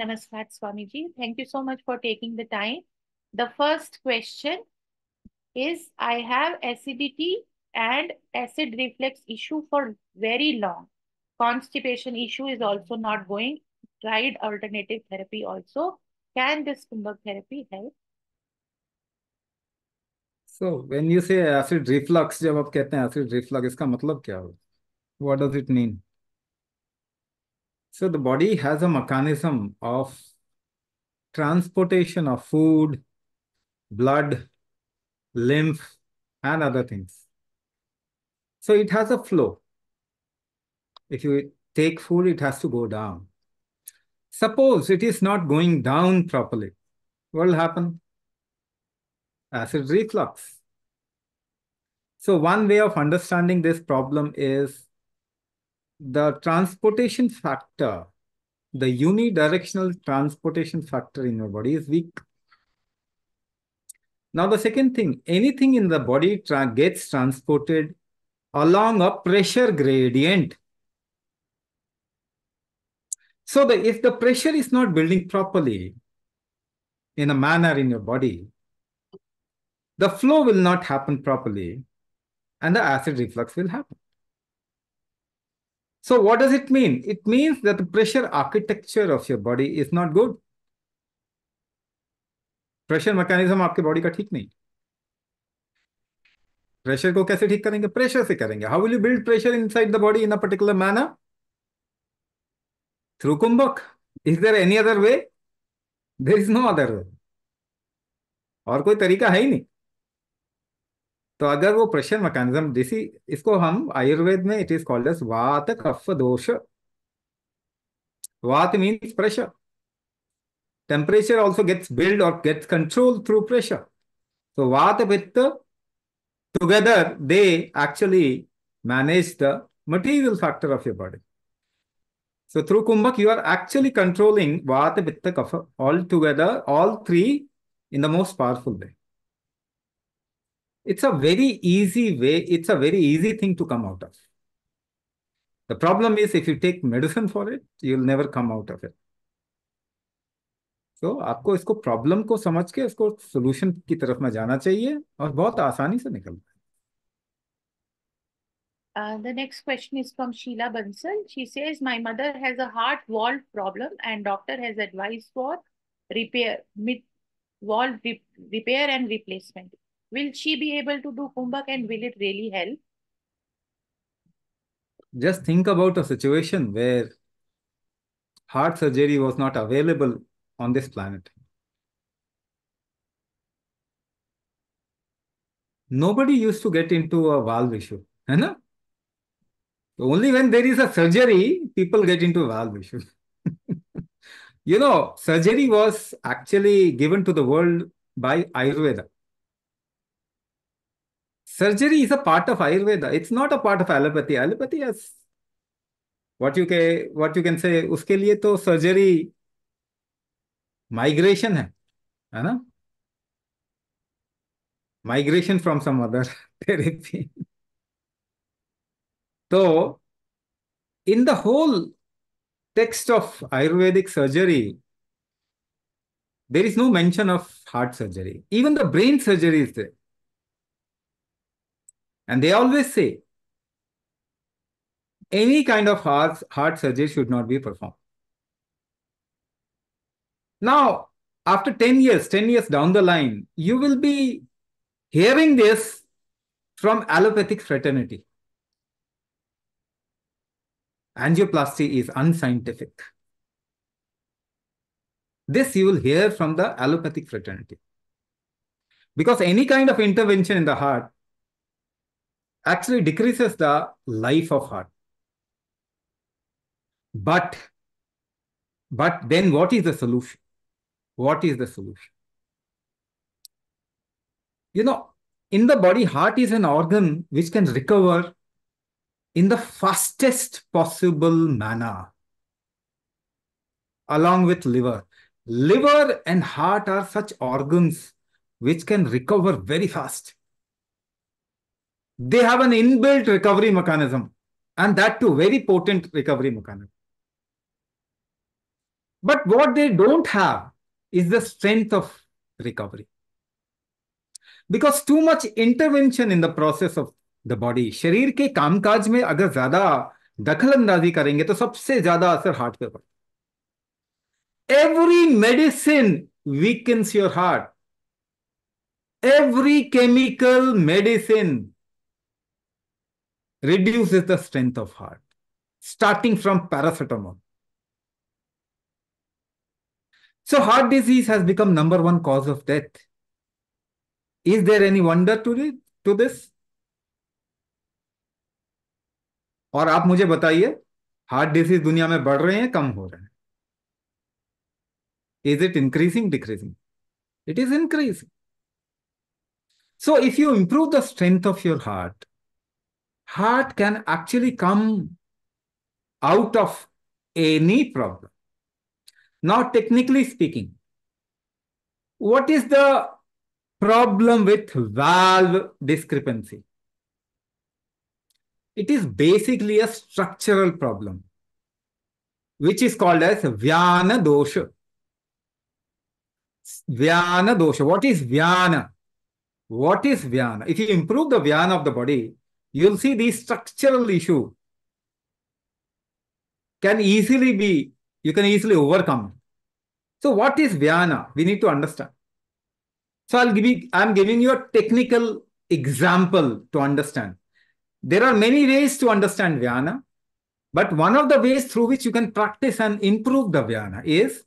Namaskar, Swamiji. Thank you so much for taking the time. The first question is, I have acidity and acid reflux issue for very long. Constipation issue is also not going. Tried alternative therapy also. Can this Kumbhak therapy help? So when you say acid reflux, आप कहते हैं acid reflux इसका मतलब क्या हो what so the body has a mechanism of transportation of food, blood, lymph, and other things. So it has a flow. If you take food, it has to go down. Suppose it is not going down properly. What will happen? Acid reflux. So one way of understanding this problem is the transportation factor, the unidirectional transportation factor in your body is weak. Now, the second thing, anything in the body tra gets transported along a pressure gradient. So, the, if the pressure is not building properly in a manner in your body, the flow will not happen properly and the acid reflux will happen. So what does it mean? It means that the pressure architecture of your body is not good. Pressure mechanism आपके body का ठीक नहीं pressure को कैसे ठीक करेंगे pressure से करेंगे how will you build pressure inside the body in a particular manner through kumbhak is there any other way there is no other way और कोई तरीका है ही नहीं तो अगर वो प्रेशर मैकेनिज्म जिसी इसको हम आयुर्वेद में इट इज कॉल्ड एस वात kapha dosha vata means pressure temperature also gets build और गेट्स कंट्रोल थ्रू प्रेशर तो vata with together they actually manage the material factor of your body so through kumbhak you are actually controlling vata with kapha all together all three in the most powerful way it's a very easy way, it's a very easy thing to come out of. The problem is if you take medicine for it, you'll never come out of it. तो आपको इसको problem को समझ के इसको solution की तरफ में जाना चाहिए और बहुत आसानी से निकल Uh, the next question is from Sheila Bansal. She says, my mother has a heart valve problem and doctor has advised for repair, mid, valve re repair and replacement. Will she be able to do Kumbhak and will it really help? Just think about a situation where heart surgery was not available on this planet. Nobody used to get into a valve issue. Hai Only when there is a surgery, people get into valve issue. you know, surgery was actually given to the world by Ayurveda. Surgery is a part of Ayurveda. It's not a part of allopathy. Allopathy, yes. What you can what you can say, uske liye to surgery migration hai hai na migration from some other therapy तो in the whole text of Ayurvedic surgery, there is no mention of heart surgery. Even the brain surgery is there. And they always say, any kind of heart, heart surgery should not be performed. Now, after 10 years, 10 years down the line, you will be hearing this from allopathic fraternity. Angioplasty is unscientific. This you will hear from the allopathic fraternity. Because any kind of intervention in the heart actually decreases the life of heart. But, but then what is the solution? What is the solution? You know, in the body, heart is an organ which can recover in the fastest possible manner along with liver. Liver and heart are such organs which can recover very fast they have an inbuilt recovery mechanism and that too very potent recovery mechanism but what they don't have is the strength of recovery because too much intervention in the process of the body sharir ke kamkaj mein agar zyada dakhal andazi karenge to sabse zyada asar heart pe every medicine weakens your heart every chemical medicine reduces the strength of heart, starting from paracetamol. So heart disease has become number one cause of death. Is there any wonder to, to this? और आप मुझे बताइए heart disease दुनिया में बढ़ रहे हैं कम हो रहे हैं is it increasing decreasing it is increasing so if you improve the strength of your heart heart can actually come out of any problem. Now, technically speaking, what is the problem with valve discrepancy? It is basically a structural problem, which is called as Vyana dosha. Vyana dosha. What is Vyana? What is Vyana? If you improve the Vyana of the body, you'll see the structural issue can easily be, you can easily overcome. So what is Vyana? We need to understand. So I'll give you, I'm giving you a technical example to understand. There are many ways to understand Vyana, but one of the ways through which you can practice and improve the Vyana is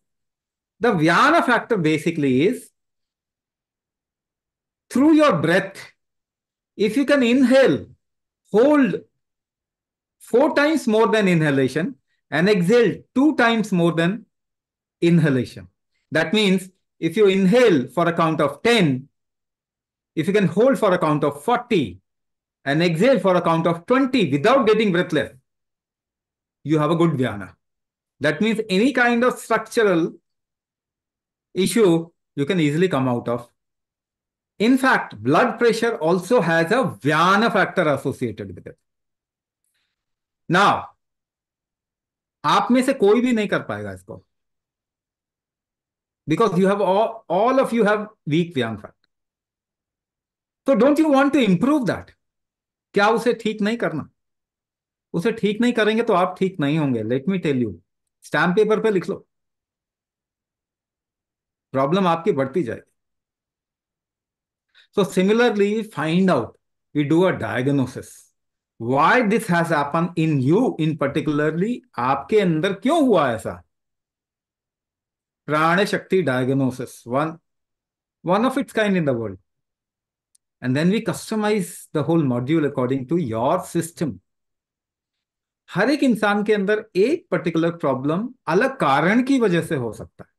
the Vyana factor basically is through your breath. If you can inhale hold four times more than inhalation and exhale two times more than inhalation. That means if you inhale for a count of 10, if you can hold for a count of 40 and exhale for a count of 20 without getting breathless, you have a good Vyana. That means any kind of structural issue you can easily come out of In fact, blood pressure also has a Viana factor associated with it. Now, आप में से कोई भी नहीं कर पाएगा इसको because you have all of you have weak vyana factor तो don't you want to improve that क्या उसे ठीक नहीं करना उसे ठीक नहीं करेंगे तो आप ठीक नहीं होंगे let me tell you stamp paper पे लिख लो प्रॉब्लम आपकी बढ़ती जाएगी So similarly, find out, we do a diagnosis. Why this has happened in you in particularly, आपके अंदर क्यों हुआ ऐसा प्राण शक्ति diagnosis, one, one of its kind in the world. And then we customize the whole module according to your system. हर एक इंसान के अंदर एक पर्टिकुलर प्रॉब्लम अलग कारण की वजह से हो सकता है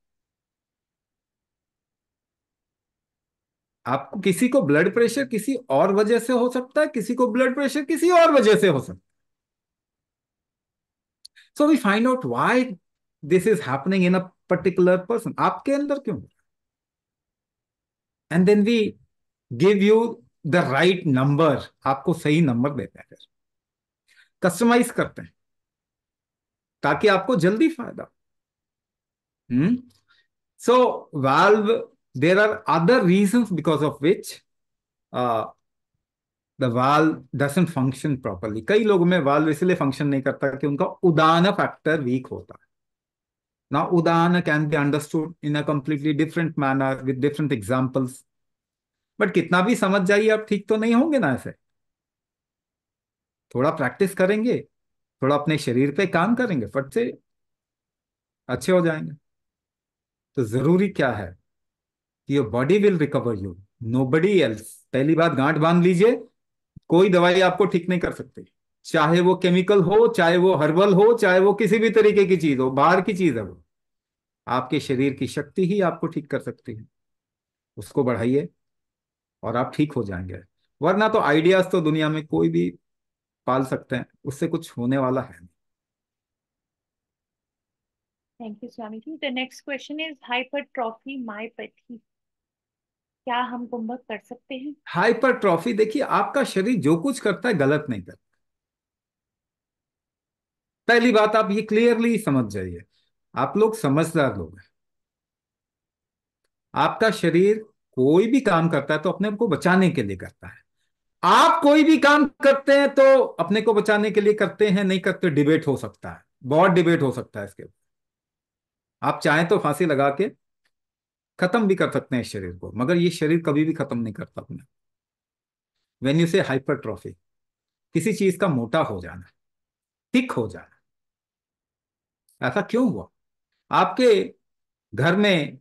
आपको किसी को ब्लड प्रेशर किसी और वजह से हो सकता है किसी को ब्लड प्रेशर किसी और वजह से हो सकता है so we find out why this is happening in a particular person आपके अंदर क्यों and then we give you the right number आपको सही नंबर देते हैं फिर कस्टमाइज करते हैं ताकि आपको जल्दी फायदा hmm so valve there are other reasons because of which uh, the valve doesn't function properly कई लोगों में वाल्व इसलिए फंक्शन नहीं करता कि उनका उदान फैक्टर वीक होता है ना udana can be understood in a completely different manner with different examples but कितना भी समझ जाइए आप ठीक तो नहीं होंगे ना ऐसे थोड़ा प्रैक्टिस करेंगे थोड़ा अपने शरीर पे काम करेंगे फट से अच्छे हो जाएंगे तो जरूरी क्या है तो your body will recover you know body else पहली बात गांठ बांध लीजिए कोई दवाई आपको ठीक नहीं कर सकती चाहे वो केमिकल हो चाहे वो हर्बल हो चाहे वो किसी भी तरीके की चीज हो बाहर की चीज है वो आपके शरीर की शक्ति ही आपको ठीक कर सकती है उसको बढ़ाइए और आप ठीक हो जाएंगे वरना तो आइडियाज तो दुनिया में कोई भी पाल सकते हैं उससे कुछ होने वाला है thank you Swami ji the next question is hypertrophy myopathy क्या हम कुंभक कर सकते हैं हाइपर ट्रॉफी देखिए आपका शरीर जो कुछ करता है गलत नहीं करता पहली बात आप ये क्लियरली समझ जाइए आप लोग समझदार लोग हैं आपका शरीर कोई भी काम करता है तो अपने को बचाने के लिए करता है आप कोई भी काम करते हैं तो अपने को बचाने के लिए करते हैं नहीं करते डिबेट हो सकता है बहुत डिबेट हो सकता है इसके आप चाहें तो फांसी लगा के खत्म भी कर सकते हैं इस शरीर को मगर ये शरीर कभी भी खत्म नहीं करता अपने वेन यू से हाइपर किसी चीज का मोटा हो जाना थिक हो जाना ऐसा क्यों हुआ आपके घर में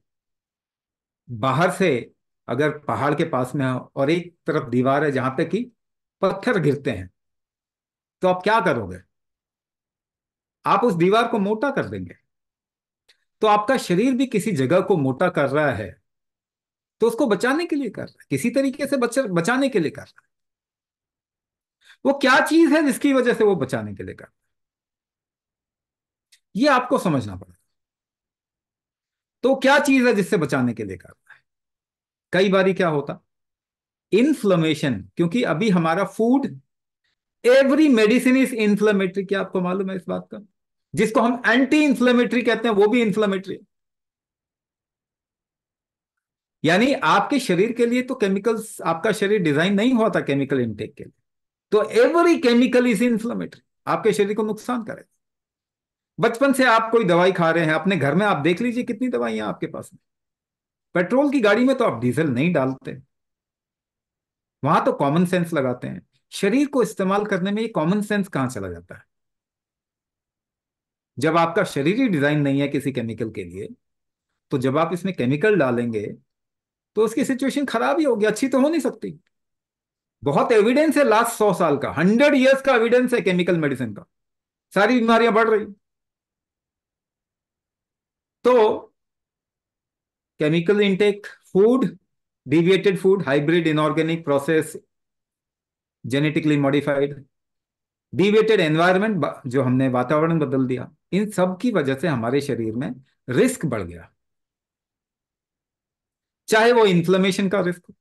बाहर से अगर पहाड़ के पास में हो और एक तरफ दीवार है जहां पे कि पत्थर गिरते हैं तो आप क्या करोगे आप उस दीवार को मोटा कर देंगे तो आपका शरीर भी किसी जगह को मोटा कर रहा है तो उसको बचाने के लिए कर रहा है किसी तरीके से बच, बचाने के लिए कर रहा है वो क्या चीज है जिसकी वजह से वो बचाने के लिए कर रहा है ये आपको समझना पड़ेगा तो क्या चीज है जिससे बचाने के लिए कर रहा है कई बारी क्या होता इन्फ्लमेशन क्योंकि अभी हमारा food every medicine is inflammatory क्या आपको मालूम है इस बात का जिसको हम एंटी इंफ्लेमेटरी कहते हैं वो भी इंफ्लेमेटरी यानी आपके शरीर के लिए तो केमिकल्स आपका शरीर डिजाइन नहीं हुआ था केमिकल इनटेक के लिए तो एवरी केमिकल इज इंफ्लेमेटरी आपके शरीर को नुकसान करेगा बचपन से आप कोई दवाई खा रहे हैं अपने घर में आप देख लीजिए कितनी दवाइयां आपके पास में पेट्रोल की गाड़ी में तो आप डीजल नहीं डालते वहां तो कॉमन सेंस लगाते हैं शरीर को इस्तेमाल करने में ये कॉमन सेंस कहां चला जाता है जब आपका शरीर ही डिजाइन नहीं है किसी केमिकल के लिए तो जब आप इसमें केमिकल डालेंगे तो उसकी सिचुएशन खराब ही होगी अच्छी तो हो नहीं सकती बहुत एविडेंस है लास्ट सौ साल का हंड्रेड ईयर्स का एविडेंस है केमिकल मेडिसिन का सारी बीमारियां बढ़ रही तो chemical intake food deviated food hybrid inorganic process genetically modified deviated environment जो हमने वातावरण बदल दिया इन सब की वजह से हमारे शरीर में रिस्क बढ़ गया चाहे वो इन्फ्लेमेशन का रिस्क हो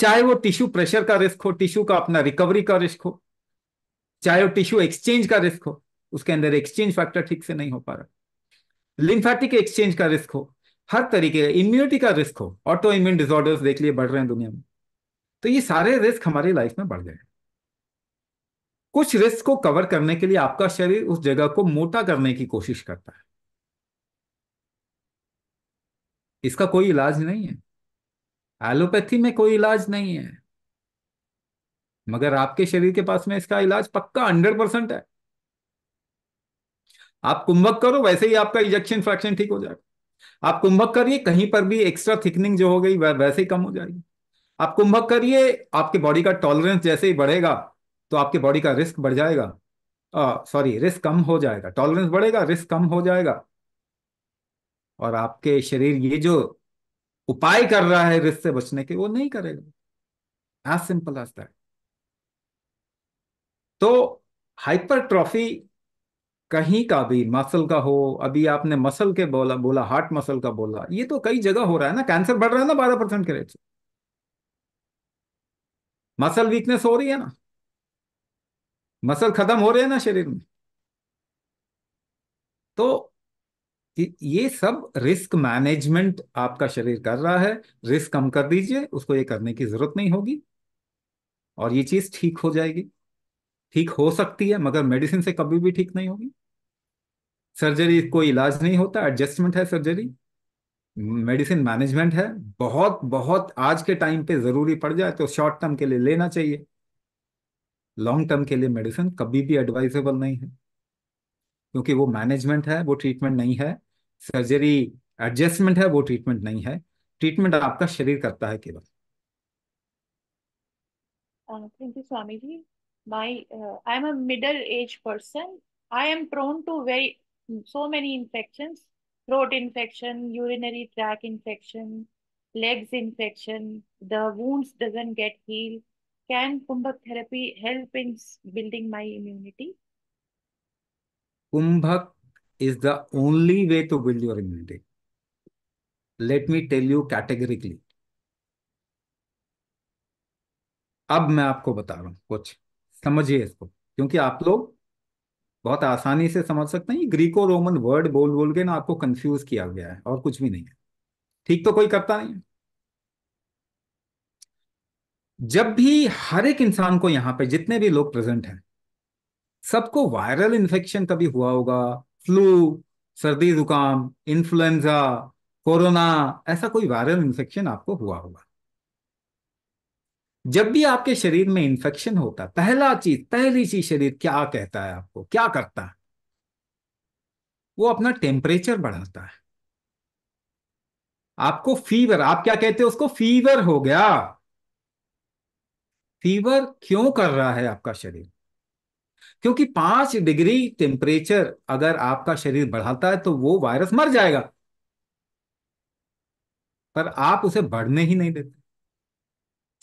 चाहे वो टिश्यू प्रेशर का रिस्क हो टिश्यू का अपना रिकवरी का रिस्क हो चाहे वो टिश्यू एक्सचेंज का रिस्क हो उसके अंदर एक्सचेंज फैक्टर ठीक से नहीं हो पा रहा लिंफेटिक एक्सचेंज का रिस्क हो हर तरीके का इम्यूनिटी का रिस्क हो ऑटो इम्यून डिसऑर्डर्स देख लिए बढ़ रहे हैं दुनिया में तो ये सारे रिस्क हमारी लाइफ में बढ़ गए कुछ रिस्क को कवर करने के लिए आपका शरीर उस जगह को मोटा करने की कोशिश करता है इसका कोई इलाज नहीं है एलोपैथी में कोई इलाज नहीं है मगर आपके शरीर के पास में इसका इलाज पक्का हंड्रेड परसेंट है आप कुंभक करो वैसे ही आपका इजेक्शन फ्रैक्शन ठीक हो जाएगा आप कुंभक करिए कहीं पर भी एक्स्ट्रा थिकनिंग जो हो गई वैसे ही कम हो जाएगी आप कुंभक करिए आपके बॉडी का टॉलरेंस जैसे ही बढ़ेगा तो आपके बॉडी का रिस्क बढ़ जाएगा सॉरी रिस्क कम हो जाएगा टॉलरेंस बढ़ेगा रिस्क कम हो जाएगा और आपके शरीर ये जो उपाय कर रहा है रिस्क से बचने के वो नहीं करेगा एज सिंपल एज दैट तो हाइपरट्रॉफी कहीं का भी मसल का हो अभी आपने मसल के बोला बोला हार्ट मसल का बोला ये तो कई जगह हो रहा है ना कैंसर बढ़ रहा है ना बारह परसेंट के रेट से मसल वीकनेस हो रही है ना मसल खत्म हो रहे हैं ना शरीर में तो ये सब रिस्क मैनेजमेंट आपका शरीर कर रहा है रिस्क कम कर दीजिए उसको ये करने की जरूरत नहीं होगी और ये चीज ठीक हो जाएगी ठीक हो सकती है मगर मेडिसिन से कभी भी ठीक नहीं होगी सर्जरी कोई इलाज नहीं होता एडजस्टमेंट है सर्जरी मेडिसिन मैनेजमेंट है बहुत बहुत आज के टाइम पे जरूरी पड़ जाए तो शॉर्ट टर्म के लिए लेना चाहिए लॉन्ग टर्म के लिए मेडिसिन कभी भी एडवाइजेबल नहीं है क्योंकि वो मैनेजमेंट है वो ट्रीटमेंट नहीं है सर्जरी एडजस्टमेंट है वो ट्रीटमेंट नहीं है ट्रीटमेंट आपका शरीर करता है केवल thank you Swami ji my uh, i'm a middle aged person i am prone to very so many infections throat infection urinary tract infection legs infection the wounds doesn't get healed Can Kumbhak therapy help in building my immunity? Kumbhak is the only way to build your immunity. Let me tell you categorically. अब मैं आपको बता रहा हूं कुछ समझिए इसको क्योंकि आप लोग बहुत आसानी से समझ सकते हैं ग्रीको रोमन वर्ड बोल बोल के ना आपको कंफ्यूज किया गया है और कुछ भी नहीं है ठीक तो कोई करता नहीं है जब भी हर एक इंसान को यहाँ पे जितने भी लोग प्रेजेंट हैं सबको वायरल इन्फेक्शन कभी हुआ होगा फ्लू सर्दी जुकाम इन्फ्लुएंजा कोरोना ऐसा कोई वायरल इन्फेक्शन आपको हुआ होगा जब भी आपके शरीर में इन्फेक्शन होता पहला चीज पहली चीज शरीर क्या कहता है आपको क्या करता है वो अपना टेम्परेचर बढ़ाता है आपको फीवर आप क्या कहते हो उसको फीवर हो गया फीवर क्यों कर रहा है आपका शरीर क्योंकि पांच डिग्री टेम्परेचर अगर आपका शरीर बढ़ाता है तो वो वायरस मर जाएगा पर आप उसे बढ़ने ही नहीं देते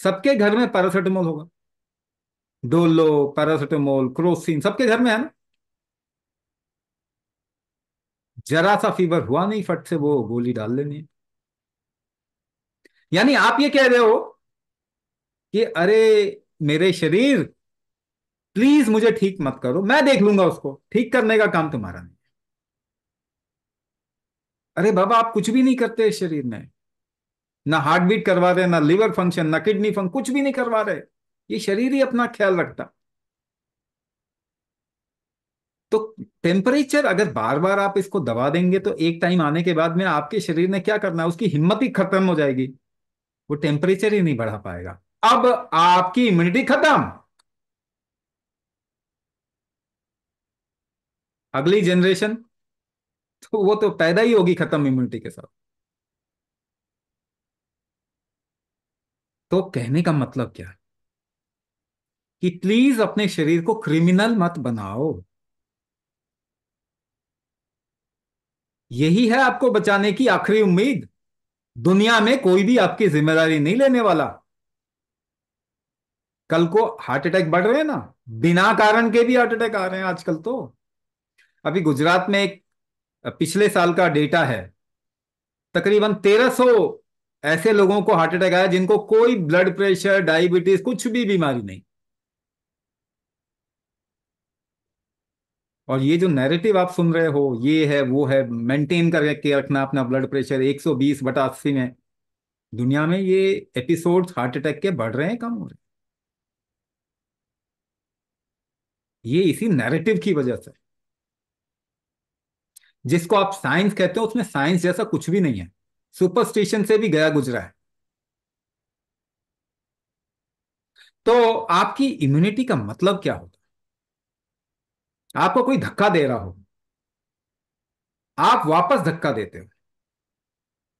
सबके घर में पैरासिटामोल होगा डोलो पैरासिटामोल क्रोसिन सबके घर में है ना जरा सा फीवर हुआ नहीं फट से वो गोली डाल लेनी यानी आप ये कह रहे हो कि अरे मेरे शरीर प्लीज मुझे ठीक मत करो मैं देख लूंगा उसको ठीक करने का काम तुम्हारा नहीं अरे बाबा आप कुछ भी नहीं करते शरीर में ना हार्ट बीट करवा रहे ना लिवर फंक्शन ना किडनी फंक्शन कुछ भी नहीं करवा रहे ये शरीर ही अपना ख्याल रखता तो टेम्परेचर अगर बार बार आप इसको दबा देंगे तो एक टाइम आने के बाद में आपके शरीर ने क्या करना है उसकी हिम्मत ही खत्म हो जाएगी वो टेम्परेचर ही नहीं बढ़ा पाएगा अब आपकी इम्यूनिटी खत्म अगली जनरेशन तो वो तो पैदा ही होगी खत्म इम्यूनिटी के साथ तो कहने का मतलब क्या है कि प्लीज अपने शरीर को क्रिमिनल मत बनाओ यही है आपको बचाने की आखिरी उम्मीद दुनिया में कोई भी आपकी जिम्मेदारी नहीं लेने वाला कल को हार्ट अटैक बढ़ रहे हैं ना बिना कारण के भी हार्ट अटैक आ रहे हैं आजकल तो अभी गुजरात में एक पिछले साल का डेटा है तकरीबन 1300 ऐसे लोगों को हार्ट अटैक आया जिनको कोई ब्लड प्रेशर डायबिटीज कुछ भी बीमारी नहीं और ये जो नैरेटिव आप सुन रहे हो ये है वो है मेंटेन करके रखना अपना ब्लड प्रेशर 120 सौ बटा अस्सी में दुनिया में ये एपिसोड्स हार्ट अटैक के बढ़ रहे हैं कम हो रहे हैं ये इसी नैरेटिव की वजह से जिसको आप साइंस कहते हो उसमें साइंस जैसा कुछ भी नहीं है सुपरस्टिशन से भी गया गुजरा है तो आपकी इम्यूनिटी का मतलब क्या होता है आपको कोई धक्का दे रहा हो आप वापस धक्का देते हो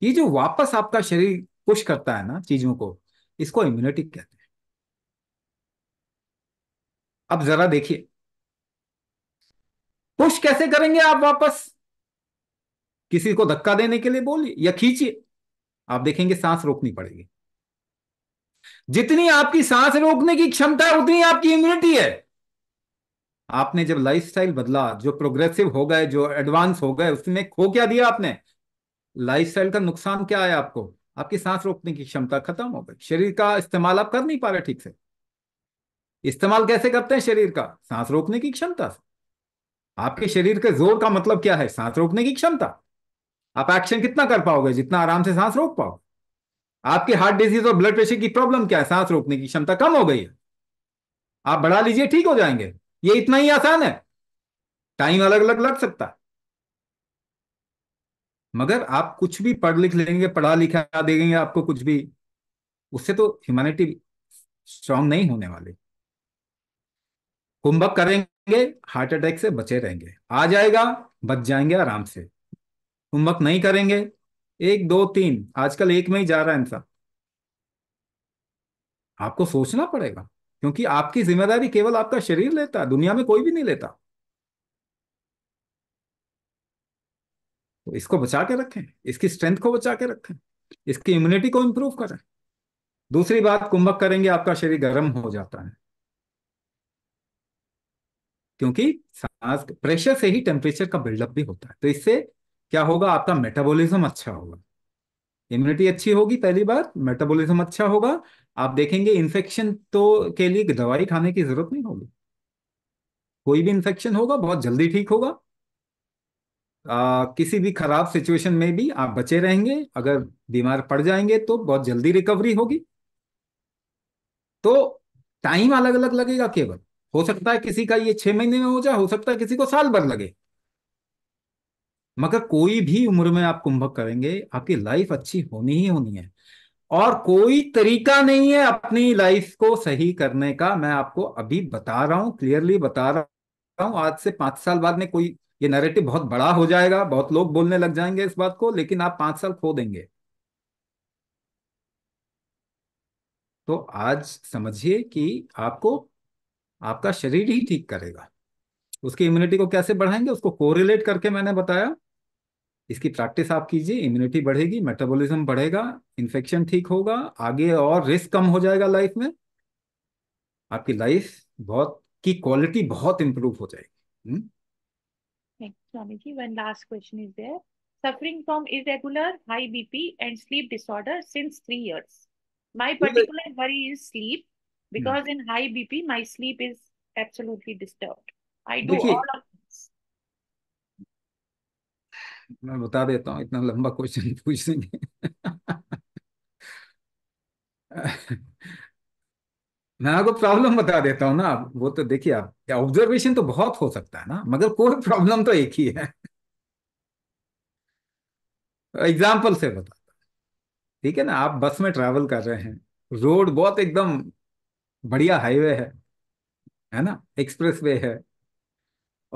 ये जो वापस आपका शरीर पुश करता है ना चीजों को इसको इम्यूनिटी कहते हैं अब जरा देखिए पुश कैसे करेंगे आप वापस किसी को धक्का देने के लिए बोलिए या खींचिए आप देखेंगे सांस रोकनी पड़ेगी जितनी आपकी सांस रोकने की क्षमता है उतनी आपकी इम्यूनिटी है आपने जब लाइफस्टाइल बदला जो प्रोग्रेसिव हो गए जो एडवांस हो गए उसमें खो क्या दिया आपने लाइफस्टाइल का नुकसान क्या आया आपको आपकी सांस रोकने की क्षमता खत्म हो गई शरीर का इस्तेमाल आप कर नहीं पा रहे ठीक से इस्तेमाल कैसे करते हैं शरीर का सांस रोकने की क्षमता से आपके शरीर के जोर का मतलब क्या है सांस रोकने की क्षमता आप एक्शन कितना कर पाओगे जितना आराम से सांस रोक पाओ आपके हार्ट डिजीज और ब्लड प्रेशर की प्रॉब्लम क्या है सांस रोकने की क्षमता कम हो गई है आप बढ़ा लीजिए ठीक हो जाएंगे ये इतना ही आसान है टाइम अलग अलग लग सकता है मगर आप कुछ भी पढ़ लिख लेंगे पढ़ा लिखा देंगे आपको कुछ भी उससे तो ह्यूमैनिटी स्ट्रांग नहीं होने वाली कुंभक करेंगे रहेंगे हार्ट अटैक से बचे रहेंगे आ जाएगा बच जाएंगे आराम से होमवर्क नहीं करेंगे एक दो तीन आजकल एक में ही जा रहा है इंसान आपको सोचना पड़ेगा क्योंकि आपकी जिम्मेदारी केवल आपका शरीर लेता है दुनिया में कोई भी नहीं लेता तो इसको बचा के रखें इसकी स्ट्रेंथ को बचा के रखें इसकी इम्यूनिटी को इंप्रूव करें दूसरी बात कुंभक करेंगे आपका शरीर गर्म हो जाता है क्योंकि सांस प्रेशर से ही टेम्परेचर का बिल्डअप भी होता है तो इससे क्या होगा आपका मेटाबॉलिज्म अच्छा होगा इम्यूनिटी अच्छी होगी पहली बार मेटाबॉलिज्म अच्छा होगा आप देखेंगे इन्फेक्शन तो के लिए दवाई खाने की जरूरत नहीं होगी कोई भी इन्फेक्शन होगा बहुत जल्दी ठीक होगा आ, किसी भी खराब सिचुएशन में भी आप बचे रहेंगे अगर बीमार पड़ जाएंगे तो बहुत जल्दी रिकवरी होगी तो टाइम अलग अलग लगेगा केवल हो सकता है किसी का ये छह महीने में हो जाए हो सकता है किसी को साल भर लगे मगर कोई भी उम्र में आप कुंभक करेंगे आपकी लाइफ अच्छी होनी ही होनी है और कोई तरीका नहीं है अपनी लाइफ को सही करने का मैं आपको अभी बता रहा हूं क्लियरली बता रहा हूं आज से पांच साल बाद में कोई ये नैरेटिव बहुत बड़ा हो जाएगा बहुत लोग बोलने लग जाएंगे इस बात को लेकिन आप पांच साल खो देंगे तो आज समझिए कि आपको आपका शरीर ही ठीक करेगा उसकी इम्यूनिटी को कैसे बढ़ाएंगे उसको कोरिलेट करके मैंने बताया इसकी प्रैक्टिस आप कीजिए इम्यूनिटी बढ़ेगी मेटाबॉलिज्म बढ़ेगा इन्फेक्शन ठीक होगा आगे और रिस्क कम हो जाएगा लाइफ में आपकी लाइफ बहुत की क्वालिटी बहुत इंप्रूव हो जाएगी Swami ji one last question is there suffering from irregular high BP and sleep disorder since three years. My particular worry is sleep, because in high bp my sleep is absolutely disturbed i do all of this मैं बता देता हूँ इतना लंबा question पूछ देंगे मैं आपको प्रॉब्लम बता देता हूँ ना वो तो देखिए आप ऑब्जर्वेशन तो बहुत हो सकता है ना मगर कोई प्रॉब्लम तो एक ही है एग्जाम्पल से बताता ठीक है ना आप बस में ट्रैवल कर रहे हैं रोड बहुत एकदम बढ़िया हाईवे है है ना एक्सप्रेस वे है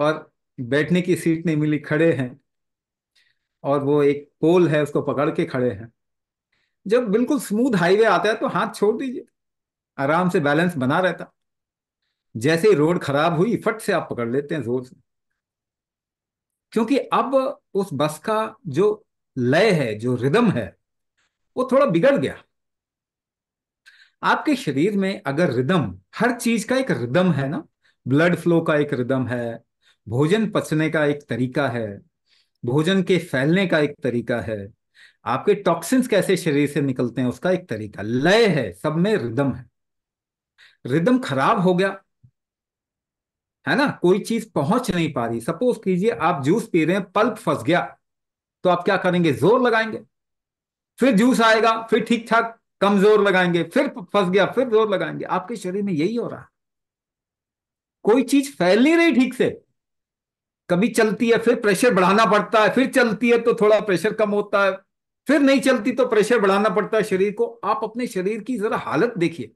और बैठने की सीट नहीं मिली खड़े हैं और वो एक पोल है उसको पकड़ के खड़े हैं जब बिल्कुल स्मूथ हाईवे आता है तो हाथ छोड़ दीजिए आराम से बैलेंस बना रहता जैसे ही रोड खराब हुई फट से आप पकड़ लेते हैं जोर से क्योंकि अब उस बस का जो लय है जो रिदम है वो थोड़ा बिगड़ गया आपके शरीर में अगर रिदम हर चीज का एक रिदम है ना ब्लड फ्लो का एक रिदम है भोजन पचने का एक तरीका है भोजन के फैलने का एक तरीका है आपके टॉक्सिन्स कैसे शरीर से निकलते हैं उसका एक तरीका लय है सब में रिदम है रिदम खराब हो गया है ना कोई चीज पहुंच नहीं पा रही सपोज कीजिए आप जूस पी रहे हैं पल्प फंस गया तो आप क्या करेंगे जोर लगाएंगे फिर जूस आएगा फिर ठीक ठाक कमजोर लगाएंगे फिर फंस गया फिर जोर लगाएंगे आपके शरीर में यही हो रहा कोई चीज फैल नहीं रही ठीक से कभी चलती है फिर प्रेशर बढ़ाना पड़ता है फिर चलती है तो थोड़ा प्रेशर कम होता है फिर नहीं चलती तो प्रेशर बढ़ाना पड़ता है शरीर को आप अपने शरीर की जरा हालत देखिए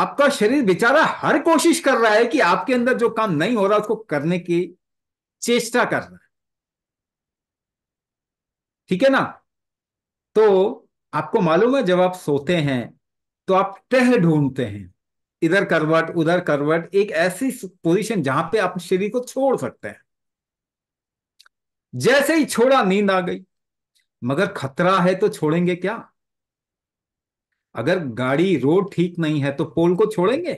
आपका शरीर बेचारा हर कोशिश कर रहा है कि आपके अंदर जो काम नहीं हो रहा उसको करने की चेष्टा कर रहा है ठीक है ना तो आपको मालूम है जब आप सोते हैं तो आप टह ढूंढते हैं इधर करवट उधर करवट एक ऐसी पोजीशन जहां पे आप शरीर को छोड़ सकते हैं जैसे ही छोड़ा नींद आ गई मगर खतरा है तो छोड़ेंगे क्या अगर गाड़ी रोड ठीक नहीं है तो पोल को छोड़ेंगे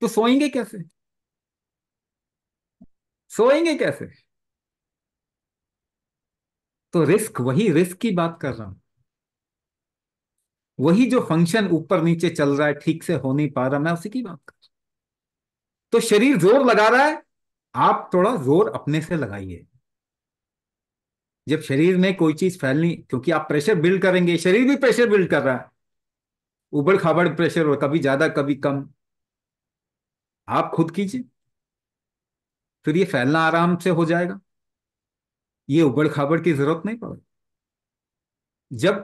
तो सोएंगे कैसे सोएंगे कैसे तो रिस्क वही रिस्क की बात कर रहा हूं वही जो फंक्शन ऊपर नीचे चल रहा है ठीक से हो नहीं पा रहा मैं उसी की बात कर रहा तो शरीर जोर लगा रहा है आप थोड़ा जोर अपने से लगाइए जब शरीर में कोई चीज फैलनी क्योंकि आप प्रेशर बिल्ड करेंगे शरीर भी प्रेशर बिल्ड कर रहा है उबड़ खाबड़ प्रेशर हो कभी ज्यादा कभी कम आप खुद कीजिए फिर ये फैलना आराम से हो जाएगा ये उबड़ खाबड़ की जरूरत नहीं पड़ेगी जब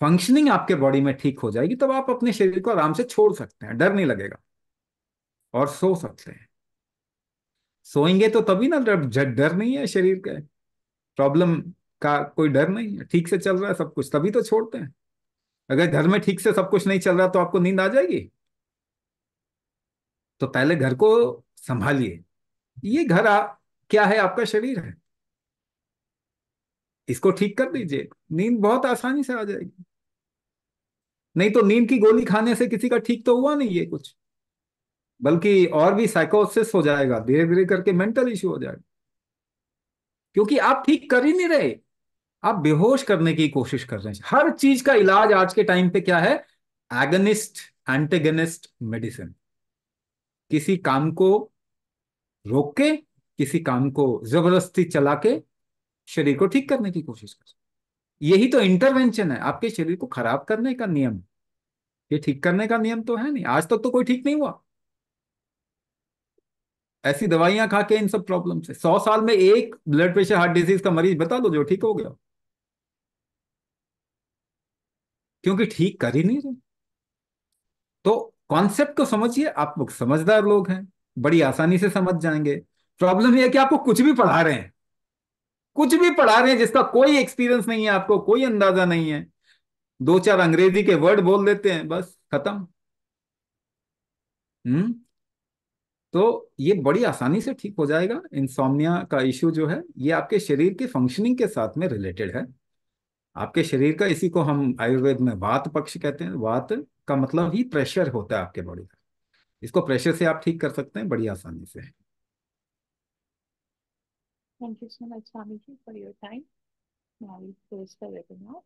फंक्शनिंग आपके बॉडी में ठीक हो जाएगी तब तो आप अपने शरीर को आराम से छोड़ सकते हैं डर नहीं लगेगा और सो सकते हैं सोएंगे तो तभी ना डर डर नहीं है शरीर के प्रॉब्लम का कोई डर नहीं है ठीक से चल रहा है सब कुछ तभी तो छोड़ते हैं अगर घर में ठीक से सब कुछ नहीं चल रहा तो आपको नींद आ जाएगी तो पहले घर को संभालिए ये घर आ, क्या है आपका शरीर है इसको ठीक कर दीजिए नींद बहुत आसानी से आ जाएगी नहीं तो नींद की गोली खाने से किसी का ठीक तो हुआ नहीं है कुछ बल्कि और भी साइकोसिस हो जाएगा धीरे धीरे करके मेंटल इश्यू हो जाएगा क्योंकि आप ठीक कर ही नहीं रहे आप बेहोश करने की कोशिश कर रहे हैं हर चीज का इलाज आज के टाइम पे क्या है एगनिस्ट एंटेगनिस्ट मेडिसिन किसी काम को रोक के किसी काम को जबरदस्ती चला के शरीर को ठीक करने की कोशिश कर सकते यही तो इंटरवेंशन है आपके शरीर को खराब करने का नियम ये ठीक करने का नियम तो है नहीं आज तक तो, कोई ठीक नहीं हुआ ऐसी दवाइयां खा के इन सब प्रॉब्लम से सौ साल में एक ब्लड प्रेशर हार्ट डिजीज का मरीज बता दो जो ठीक हो गया क्योंकि ठीक कर ही नहीं रहे तो कॉन्सेप्ट को समझिए आप लोग समझदार लोग हैं बड़ी आसानी से समझ जाएंगे प्रॉब्लम यह कि आपको कुछ भी पढ़ा रहे हैं कुछ भी पढ़ा रहे हैं जिसका कोई एक्सपीरियंस नहीं है आपको कोई अंदाजा नहीं है दो चार अंग्रेजी के वर्ड बोल देते हैं बस खत्म हम्म तो ये बड़ी आसानी से ठीक हो जाएगा इंसोमिया का इश्यू जो है ये आपके शरीर की फंक्शनिंग के साथ में रिलेटेड है आपके शरीर का इसी को हम आयुर्वेद में वात पक्ष कहते हैं वात का मतलब ही प्रेशर होता है आपके बॉडी का इसको प्रेशर से आप ठीक कर सकते हैं बड़ी आसानी से Thank you so much, Swamiji, for your time. Now we close the webinar.